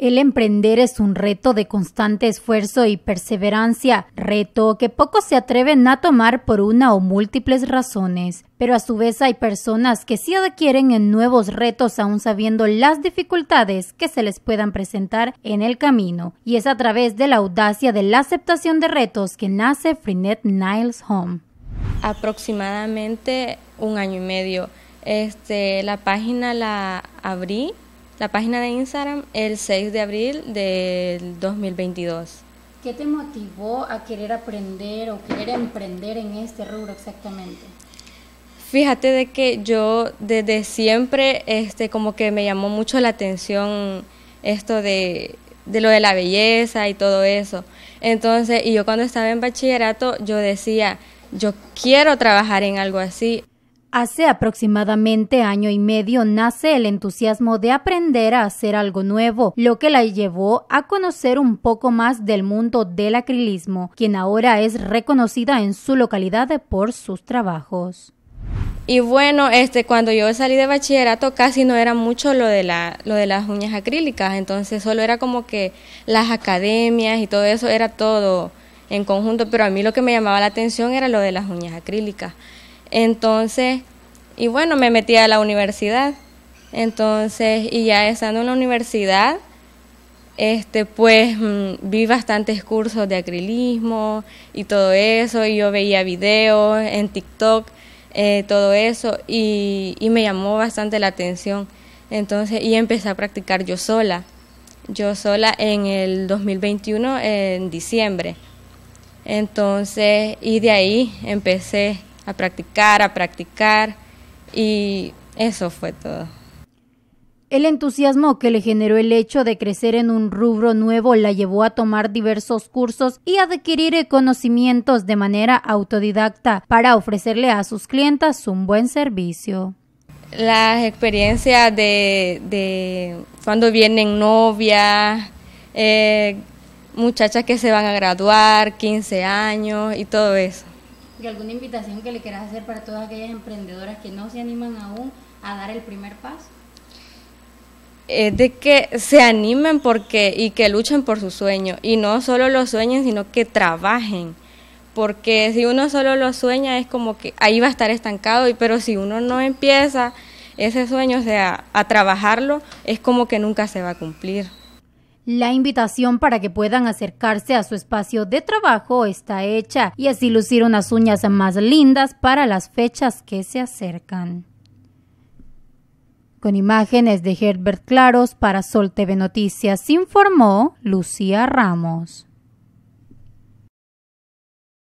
El emprender es un reto de constante esfuerzo y perseverancia, reto que pocos se atreven a tomar por una o múltiples razones, pero a su vez hay personas que sí adquieren en nuevos retos aún sabiendo las dificultades que se les puedan presentar en el camino, y es a través de la audacia de la aceptación de retos que nace Frenet Niles Home. Aproximadamente un año y medio. Este, la página la abrí la página de Instagram el 6 de abril del 2022. ¿Qué te motivó a querer aprender o querer emprender en este rubro exactamente? Fíjate de que yo desde siempre este como que me llamó mucho la atención esto de, de lo de la belleza y todo eso. Entonces, y yo cuando estaba en bachillerato, yo decía, yo quiero trabajar en algo así. Hace aproximadamente año y medio nace el entusiasmo de aprender a hacer algo nuevo, lo que la llevó a conocer un poco más del mundo del acrilismo, quien ahora es reconocida en su localidad por sus trabajos. Y bueno, este, cuando yo salí de bachillerato casi no era mucho lo de, la, lo de las uñas acrílicas, entonces solo era como que las academias y todo eso era todo en conjunto, pero a mí lo que me llamaba la atención era lo de las uñas acrílicas. Entonces, y bueno, me metí a la universidad. Entonces, y ya estando en la universidad, este, pues mm, vi bastantes cursos de acrilismo y todo eso, y yo veía videos en TikTok, eh, todo eso, y, y me llamó bastante la atención. Entonces, y empecé a practicar yo sola, yo sola en el 2021, en diciembre. Entonces, y de ahí empecé a practicar, a practicar y eso fue todo. El entusiasmo que le generó el hecho de crecer en un rubro nuevo la llevó a tomar diversos cursos y adquirir conocimientos de manera autodidacta para ofrecerle a sus clientas un buen servicio. Las experiencias de, cuando vienen novias, eh, muchachas que se van a graduar, 15 años y todo eso y alguna invitación que le quieras hacer para todas aquellas emprendedoras que no se animan aún a dar el primer paso. Es de que se animen porque y que luchen por su sueño, y no solo lo sueñen, sino que trabajen. Porque si uno solo lo sueña es como que ahí va a estar estancado, y, pero si uno no empieza ese sueño, o sea, a trabajarlo, es como que nunca se va a cumplir. La invitación para que puedan acercarse a su espacio de trabajo está hecha y así lucir unas uñas más lindas para las fechas que se acercan. Con imágenes de Herbert Claros para Sol TV Noticias informó Lucía Ramos.